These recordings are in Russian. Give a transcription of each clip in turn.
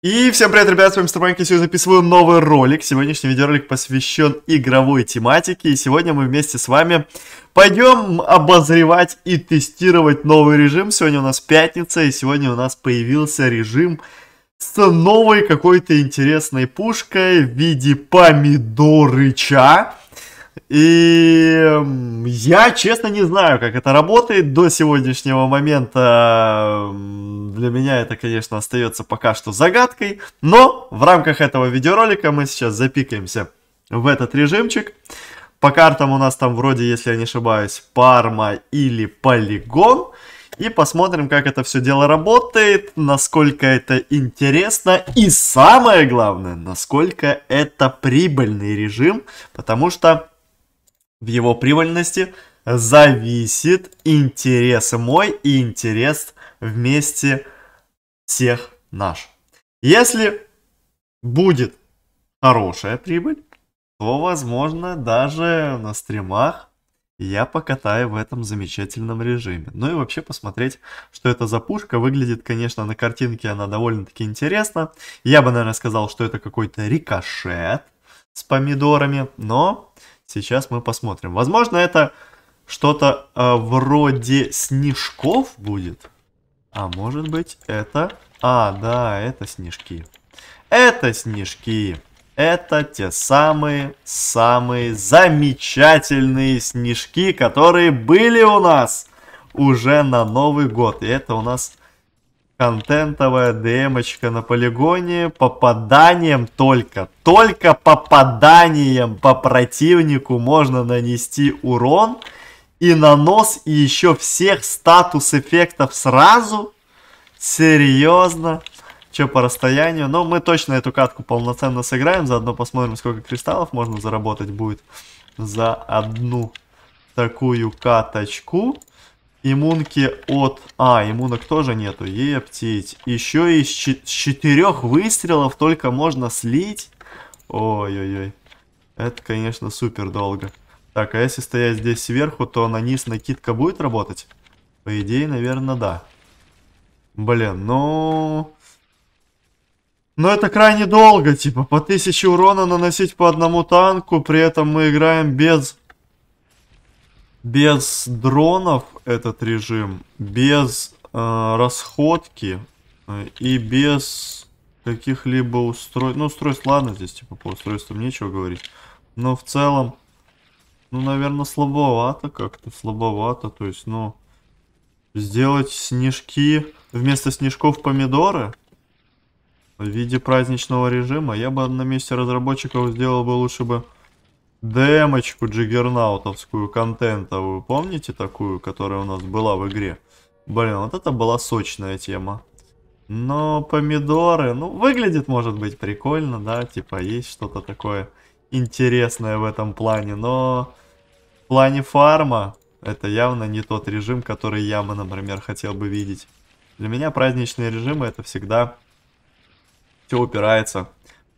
И всем привет, ребят, с вами Мистер сегодня записываю новый ролик. Сегодняшний видеоролик посвящен игровой тематике, и сегодня мы вместе с вами пойдем обозревать и тестировать новый режим. Сегодня у нас пятница, и сегодня у нас появился режим с новой какой-то интересной пушкой в виде помидорыча. И я, честно, не знаю, как это работает до сегодняшнего момента для меня это, конечно, остается пока что загадкой, но в рамках этого видеоролика мы сейчас запикаемся в этот режимчик. По картам у нас там вроде, если я не ошибаюсь, Парма или Полигон. И посмотрим, как это все дело работает, насколько это интересно и самое главное, насколько это прибыльный режим, потому что в его прибыльности зависит интерес мой и интерес вместе всех наш. Если будет хорошая прибыль, то, возможно, даже на стримах я покатаю в этом замечательном режиме. Ну и вообще посмотреть, что это за пушка. Выглядит, конечно, на картинке она довольно-таки интересно. Я бы, наверное, сказал, что это какой-то рикошет с помидорами, но сейчас мы посмотрим. Возможно, это что-то э, вроде снежков будет. А может быть это... А, да, это снежки. Это снежки. Это те самые-самые замечательные снежки, которые были у нас уже на Новый год. И это у нас контентовая демочка на полигоне попаданием только, только попаданием по противнику можно нанести урон и на нос, и еще всех статус эффектов сразу? Серьезно? Че по расстоянию? Но ну, мы точно эту катку полноценно сыграем, заодно посмотрим, сколько кристаллов можно заработать будет за одну такую каточку. Иммунки от... А, иммунок тоже нету. Ептить. Еще из четырех выстрелов только можно слить. Ой-ой-ой. Это, конечно, супер долго. Так, а если стоять здесь сверху, то на низ накидка будет работать? По идее, наверное, да. Блин, ну... Но ну, это крайне долго, типа, по 1000 урона наносить по одному танку, при этом мы играем без... Без дронов этот режим, без э, расходки э, и без каких-либо устройств. Ну, устройств, ладно, здесь типа по устройствам нечего говорить. Но в целом ну, наверное, слабовато как-то, слабовато. То есть, ну, сделать снежки, вместо снежков помидоры в виде праздничного режима. Я бы на месте разработчиков сделал бы лучше бы демочку джиггернаутовскую, контентовую. Помните такую, которая у нас была в игре? Блин, вот это была сочная тема. Но помидоры, ну, выглядит, может быть, прикольно, да, типа есть что-то такое интересное в этом плане, но в плане фарма это явно не тот режим, который я бы, например, хотел бы видеть. Для меня праздничные режимы это всегда все упирается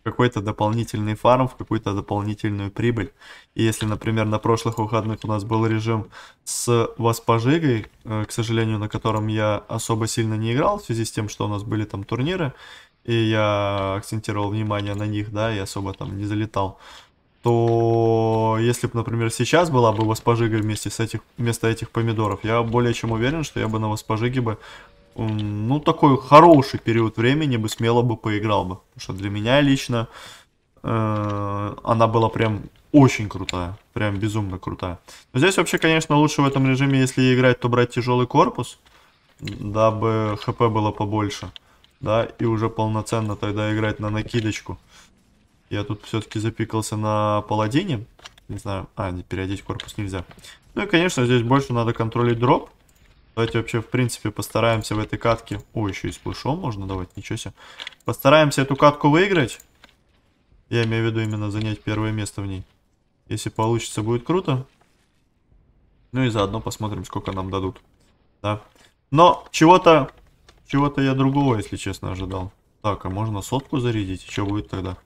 в какой-то дополнительный фарм, в какую-то дополнительную прибыль. И если, например, на прошлых выходных у нас был режим с Воспожигой, э, к сожалению, на котором я особо сильно не играл, в связи с тем, что у нас были там турниры, и я акцентировал внимание на них, да, и особо там не залетал, то если бы, например, сейчас была бы воспожига вместе с этих, вместо этих помидоров, я более чем уверен, что я бы на воспожиге бы, ну, такой хороший период времени бы смело бы поиграл бы. Потому что для меня лично э, она была прям очень крутая, прям безумно крутая. Но здесь вообще, конечно, лучше в этом режиме, если играть, то брать тяжелый корпус, дабы хп было побольше да, и уже полноценно тогда играть на накидочку. Я тут все-таки запикался на паладине, не знаю, а, не переодеть корпус нельзя. Ну и, конечно, здесь больше надо контролить дроп. Давайте вообще, в принципе, постараемся в этой катке... О, еще и с плешом можно давать, ничего себе. Постараемся эту катку выиграть. Я имею в виду именно занять первое место в ней. Если получится, будет круто. Ну и заодно посмотрим, сколько нам дадут. Да. Но чего-то чего-то я другого, если честно, ожидал. Так, а можно сотку зарядить? что будет тогда?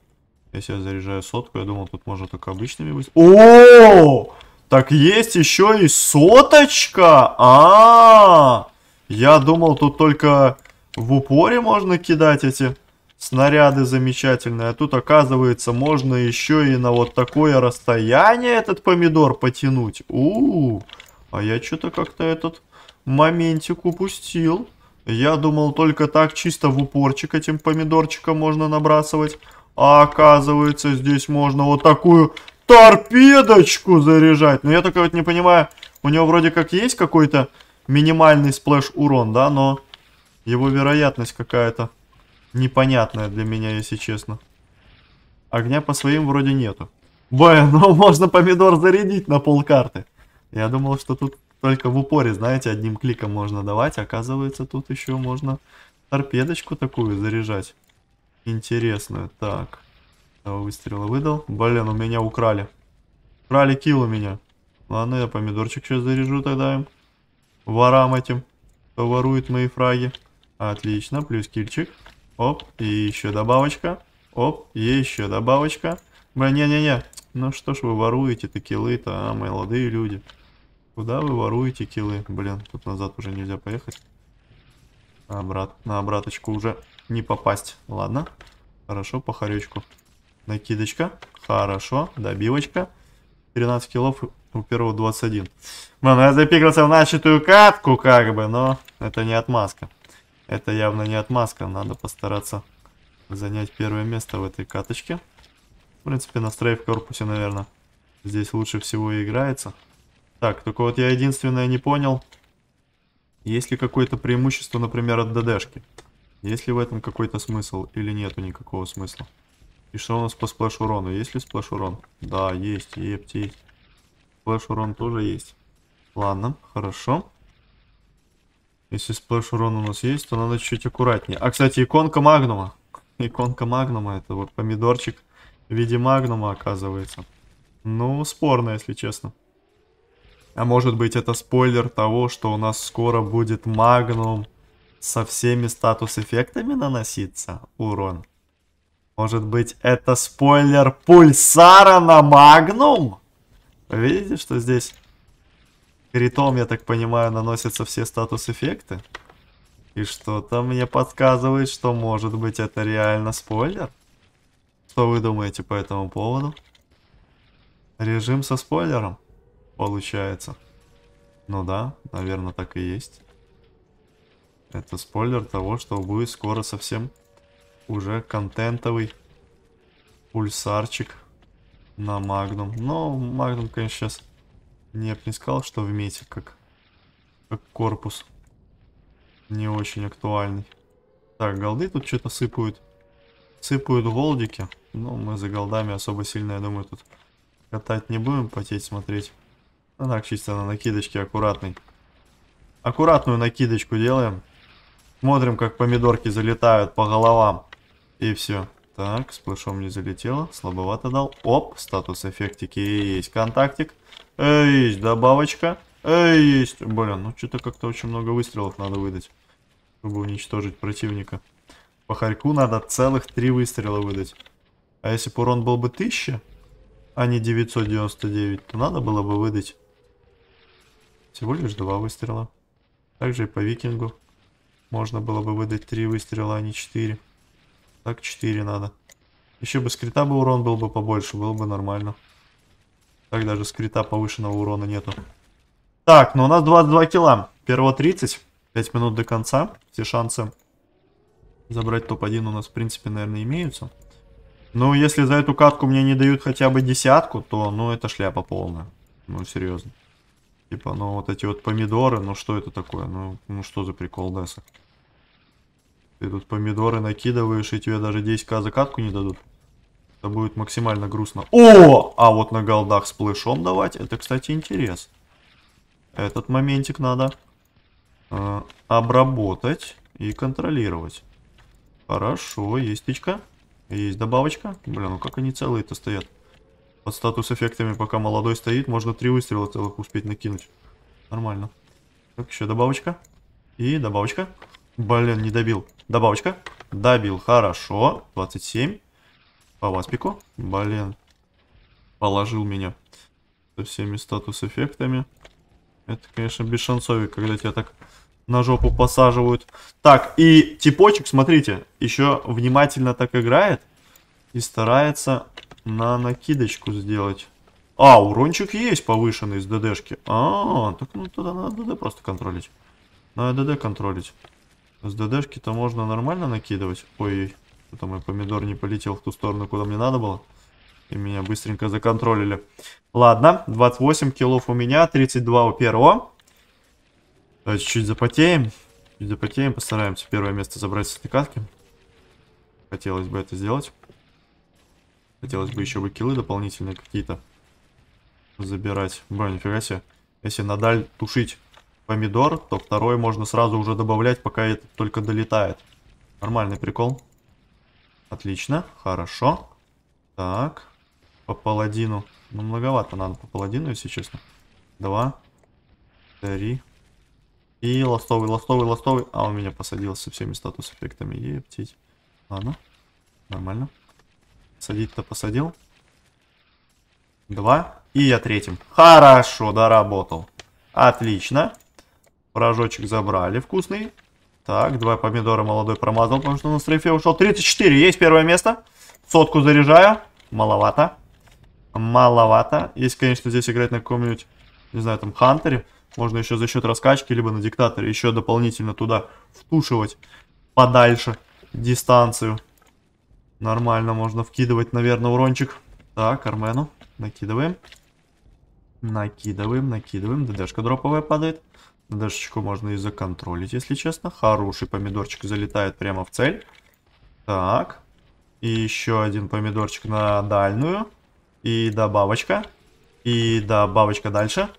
Если я заряжаю сотку, я думал, тут можно только обычными быть. О! Так есть еще и соточка! А, Я думал, тут только в упоре можно кидать эти снаряды замечательные. А тут, оказывается, можно еще и на вот такое расстояние этот помидор потянуть. У, -у. А я что-то как-то этот моментик упустил. Я думал, только так чисто в упорчик этим помидорчиком можно набрасывать. А оказывается, здесь можно вот такую торпедочку заряжать. Но я только вот не понимаю, у него вроде как есть какой-то минимальный сплэш урон, да, но его вероятность какая-то непонятная для меня, если честно. Огня по своим вроде нету. Блин, ну можно помидор зарядить на полкарты. Я думал, что тут только в упоре, знаете, одним кликом можно давать. Оказывается, тут еще можно торпедочку такую заряжать. Интересную. Так. выстрела выдал. Блин, у меня украли. Украли килл у меня. Ладно, я помидорчик сейчас заряжу тогда им. Ворам этим. Кто ворует мои фраги. Отлично, плюс кильчик. Оп, и еще добавочка. Оп, и еще добавочка. Блин, не-не-не. Ну что ж вы воруете-то киллы, то а, молодые люди. Куда вы воруете килы? Блин, тут назад уже нельзя поехать. На, обрат... на обраточку уже не попасть. Ладно. Хорошо, по хоречку. Накидочка. Хорошо. Добивочка. 13 килов у первого 21. Блин, ну я запикался в начатую катку, как бы, но это не отмазка. Это явно не отмазка. Надо постараться занять первое место в этой каточке. В принципе, на стрейф корпусе, наверное, здесь лучше всего и играется. Так, только вот я единственное не понял, есть ли какое-то преимущество, например, от ДДшки. Есть ли в этом какой-то смысл или нету никакого смысла? И что у нас по сплэш урону? Есть ли сплэш урон? Да, есть, епти. Сплэш урон тоже есть. Ладно, хорошо. Если сплэш урон у нас есть, то надо чуть аккуратнее. А, кстати, иконка магнума. Иконка магнума, это вот помидорчик в виде магнума оказывается. Ну, спорно, если честно. А может быть это спойлер того, что у нас скоро будет Магнум со всеми статус-эффектами наноситься урон? Может быть это спойлер Пульсара на Магнум? Видите, что здесь критом, я так понимаю, наносятся все статус-эффекты? И что-то мне подсказывает, что может быть это реально спойлер? Что вы думаете по этому поводу? Режим со спойлером получается. Ну да, наверное, так и есть. Это спойлер того, что будет скоро совсем уже контентовый пульсарчик на Магнум. Но Магнум, конечно, сейчас не сказал, что в мете, как, как корпус. Не очень актуальный. Так, голды тут что-то сыпают. Сыпают голдики. Но ну, мы за голдами особо сильно, я думаю, тут катать не будем, потеть смотреть. Она ну, чисто на накидочке аккуратный. Аккуратную накидочку делаем. Смотрим, как помидорки залетают по головам. И все. Так, с плешом не залетело. Слабовато дал. Оп, статус эффектики есть. Контактик. Эй, есть добавочка. Эй, есть. Блин, ну что-то как-то очень много выстрелов надо выдать, чтобы уничтожить противника. По харьку надо целых три выстрела выдать. А если бы урон был бы 1000, а не 999, то надо было бы выдать всего лишь два выстрела. Также и по викингу. Можно было бы выдать три выстрела, а не четыре. Так, четыре надо. Еще бы скрита бы урон был бы побольше, было бы нормально. Так даже скрита повышенного урона нету. Так, ну у нас 22 кило. Первого 30. 5 минут до конца. Все шансы забрать топ-1 у нас, в принципе, наверное, имеются. Ну, если за эту катку мне не дают хотя бы десятку, то, ну, это шляпа полная. Ну, серьезно. Типа, ну вот эти вот помидоры, ну что это такое? Ну, ну что за прикол Деса? Ты тут помидоры накидываешь, и тебе даже 10к закатку не дадут. Это будет максимально грустно. О! А вот на голдах с давать, это, кстати, интерес. Этот моментик надо э, обработать и контролировать. Хорошо, есть тычка. Есть добавочка. Бля, ну как они целые-то стоят? Под статус эффектами, пока молодой стоит, можно три выстрела целых успеть накинуть. Нормально. Так, еще добавочка. И добавочка. Блин, не добил. Добавочка. Добил. Хорошо. 27. По васпику. Блин. Положил меня. Со всеми статус-эффектами. Это, конечно, без бесшансовик, когда тебя так на жопу посаживают. Так, и типочек, смотрите, еще внимательно так играет и старается на накидочку сделать. А, урончик есть повышенный из ДДшки. А, так ну тогда надо ДД просто контролить. Надо ДД контролить. С ДДшки-то можно нормально накидывать. Ой, что-то мой помидор не полетел в ту сторону, куда мне надо было. И меня быстренько законтролили. Ладно, 28 килов у меня, 32 у первого. Давайте чуть запотеем. Чуть запотеем, постараемся первое место забрать с этой катки. Хотелось бы это сделать. Хотелось бы еще бы киллы дополнительные какие-то забирать. Бля, нифига себе. Если надаль тушить помидор, то второй можно сразу уже добавлять, пока это только долетает. Нормальный прикол. Отлично, хорошо. Так, по паладину. Ну, многовато надо по паладину, если честно. Два, три. И ластовый, ластовый, ластовый. А, он меня посадил со всеми статус-эффектами. Ептить. Ладно, нормально. Садить-то посадил. Два. И я третьим. Хорошо, доработал. Отлично. Рожочек забрали вкусный. Так, два помидора молодой промазал, потому что на стрейфе ушел. 34, есть первое место. Сотку заряжаю. Маловато. Маловато. Если, конечно, здесь играть на каком-нибудь, не знаю, там, хантере, можно еще за счет раскачки, либо на диктаторе еще дополнительно туда втушивать подальше дистанцию. Нормально, можно вкидывать, наверное, урончик. Так, Армену. Накидываем. Накидываем, накидываем. ДДшка дроповая падает. ДДшечку можно и законтролить, если честно. Хороший помидорчик залетает прямо в цель. Так. И еще один помидорчик на дальнюю. И добавочка. И добавочка дальше.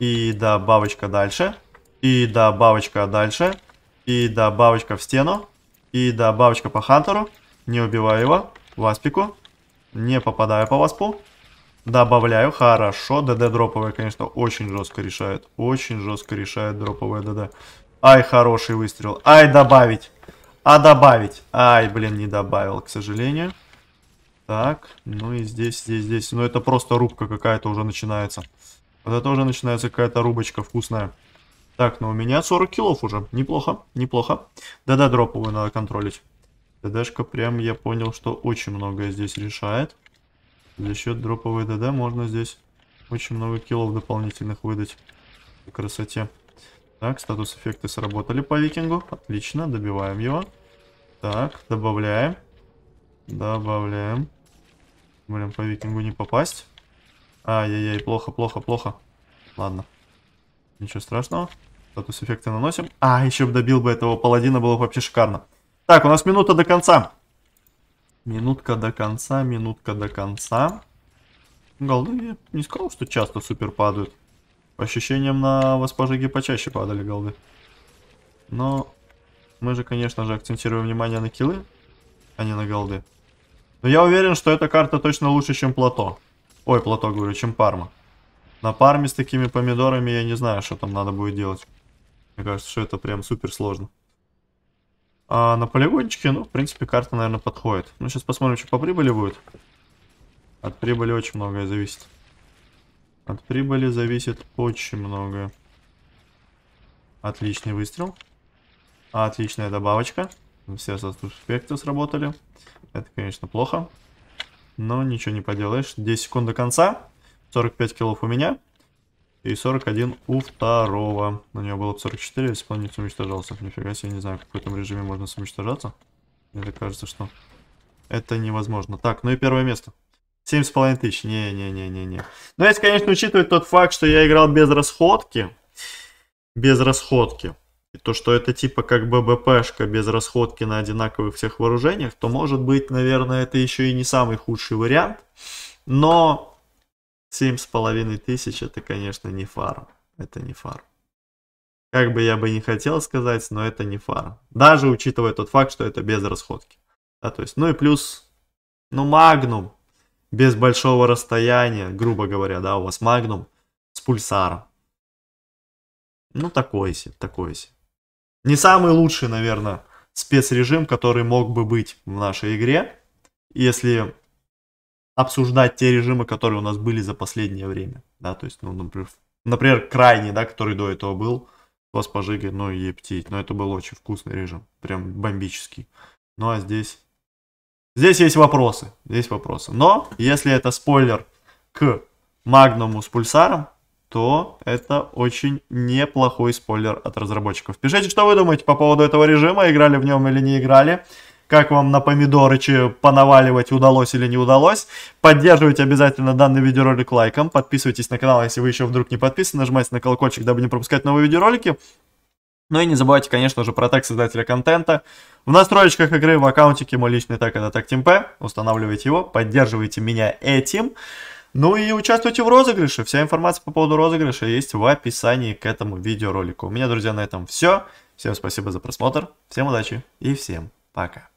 И добавочка дальше. И добавочка дальше. И добавочка в стену. И добавочка по хантеру. Не убиваю его. Васпику. Не попадаю по васпу. Добавляю. Хорошо. ДД дроповая, конечно, очень жестко решает, Очень жестко решает дроповая ДД. Ай, хороший выстрел. Ай, добавить. А добавить. Ай, блин, не добавил, к сожалению. Так, ну и здесь, здесь, здесь. Ну это просто рубка какая-то уже начинается. Вот это уже начинается какая-то рубочка вкусная. Так, ну у меня 40 килов уже. Неплохо, неплохо. Да-да, дроповую надо контролить. ДДшка прям, я понял, что очень многое здесь решает. За счет дроповой ДД можно здесь очень много киллов дополнительных выдать. По красоте. Так, статус эффекты сработали по викингу. Отлично, добиваем его. Так, добавляем. Добавляем. Блин, по викингу не попасть. Ай-яй-яй, плохо, плохо, плохо. Ладно. Ничего страшного. Статус эффекты наносим. А, еще бы добил бы этого паладина, было бы вообще шикарно. Так, у нас минута до конца. Минутка до конца, минутка до конца. Голды я не сказал, что часто супер падают. По ощущениям на воспожиге почаще падали голды. Но мы же, конечно же, акцентируем внимание на килы, а не на голды. Но я уверен, что эта карта точно лучше, чем плато. Ой, плато, говорю, чем парма. На парме с такими помидорами я не знаю, что там надо будет делать. Мне кажется, что это прям супер сложно. А на полигончике, ну, в принципе, карта, наверное, подходит. Ну, сейчас посмотрим, что по прибыли будет. От прибыли очень многое зависит. От прибыли зависит очень многое. Отличный выстрел. Отличная добавочка. Все суспекты сработали. Это, конечно, плохо. Но ничего не поделаешь. 10 секунд до конца. 45 киллов у меня. И 41 у второго. на него было 44, если бы он не самоуничтожался. Нифига себе, не знаю, в каком режиме можно самоуничтожаться. Мне так кажется, что это невозможно. Так, ну и первое место. 7,5 тысяч. Не-не-не-не-не. Но ну, если, конечно, учитывать тот факт, что я играл без расходки. Без расходки. И то, что это типа как ББПшка без расходки на одинаковых всех вооружениях, то может быть, наверное, это еще и не самый худший вариант. Но Семь с половиной тысяч это, конечно, не фарм. Это не фарм. Как бы я бы не хотел сказать, но это не фарм. Даже учитывая тот факт, что это без расходки. Да, то есть, ну и плюс, ну магнум, без большого расстояния, грубо говоря, да, у вас магнум с пульсаром. Ну, такой себе, такой себе. Не самый лучший, наверное, спецрежим, который мог бы быть в нашей игре, если обсуждать те режимы, которые у нас были за последнее время, да, то есть, ну, например, например крайний, да, который до этого был, вас пожигать, ну, и ептить, но это был очень вкусный режим, прям бомбический. Ну, а здесь, здесь есть вопросы, здесь вопросы, но если это спойлер к Магнуму с пульсаром, то это очень неплохой спойлер от разработчиков. Пишите, что вы думаете по поводу этого режима, играли в нем или не играли как вам на помидорычи понаваливать удалось или не удалось. Поддерживайте обязательно данный видеоролик лайком, подписывайтесь на канал, если вы еще вдруг не подписаны, нажимайте на колокольчик, дабы не пропускать новые видеоролики. Ну и не забывайте, конечно же, про тег создателя контента. В настроечках игры, в аккаунтике мой личный тег это TagTeamP. Устанавливайте его, поддерживайте меня этим. Ну и участвуйте в розыгрыше. Вся информация по поводу розыгрыша есть в описании к этому видеоролику. У меня, друзья, на этом все. Всем спасибо за просмотр, всем удачи и всем пока.